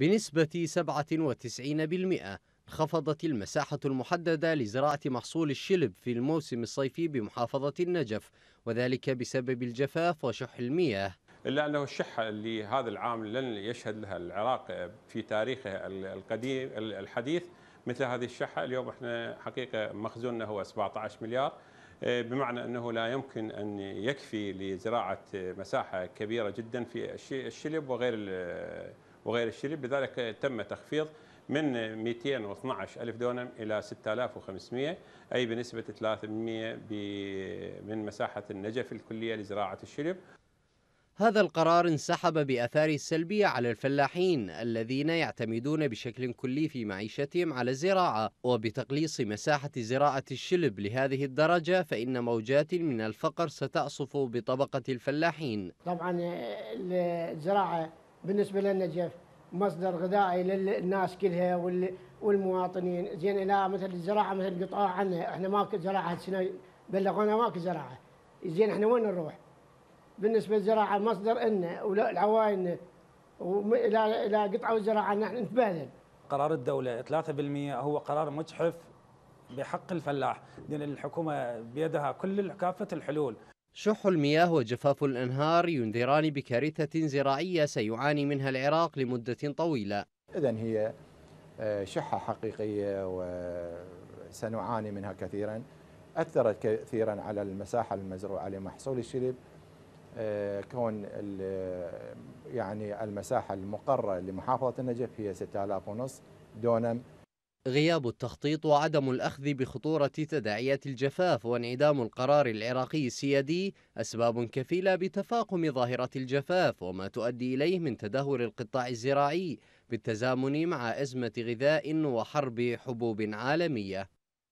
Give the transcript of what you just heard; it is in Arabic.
بنسبة 97% انخفضت المساحة المحددة لزراعة محصول الشلب في الموسم الصيفي بمحافظة النجف وذلك بسبب الجفاف وشح المياه إلا أنه الشحة اللي هذا العام لن يشهد لها العراق في تاريخه القديم الحديث مثل هذه الشحة اليوم احنا حقيقة مخزوننا هو 17 مليار آه، بمعنى أنه لا يمكن أن يكفي لزراعة مساحة كبيرة جدا في الشلب وغير وغير الشريف لذلك تم تخفيض من 212 ألف دونم إلى 6500 أي بنسبة 3% من مساحة النجف الكلية لزراعة الشرب هذا القرار انسحب بأثاره السلبية على الفلاحين الذين يعتمدون بشكل كلي في معيشتهم على الزراعة وبتقليص مساحة زراعة الشلب لهذه الدرجة فإن موجات من الفقر ستعصف بطبقة الفلاحين طبعا آه، الزراعة بالنسبه للنجف مصدر غذائي للناس كلها والمواطنين زين الى مثل الزراعه مثل قطعوا عنا احنا ماكو زراعه هالسنه بلغونا ماكو زراعه زين احنا وين نروح؟ بالنسبه للزراعه مصدر النا والعوائن الى الى قطعه الزراعه نحن نتبهدل قرار الدوله 3% هو قرار مجحف بحق الفلاح لان الحكومه بيدها كل كافه الحلول شح المياه وجفاف الأنهار ينذران بكارثة زراعية سيعاني منها العراق لمدة طويلة إذا هي آه، شحة حقيقية وسنعاني منها كثيرا أثرت كثيرا على المساحة المزروعة لمحصول الشلب آه، كون يعني المساحة المقرة لمحافظة النجف هي 6000 ونص دونم غياب التخطيط وعدم الأخذ بخطورة تداعيات الجفاف وانعدام القرار العراقي السيادي أسباب كفيلة بتفاقم ظاهرة الجفاف وما تؤدي إليه من تدهور القطاع الزراعي بالتزامن مع أزمة غذاء وحرب حبوب عالمية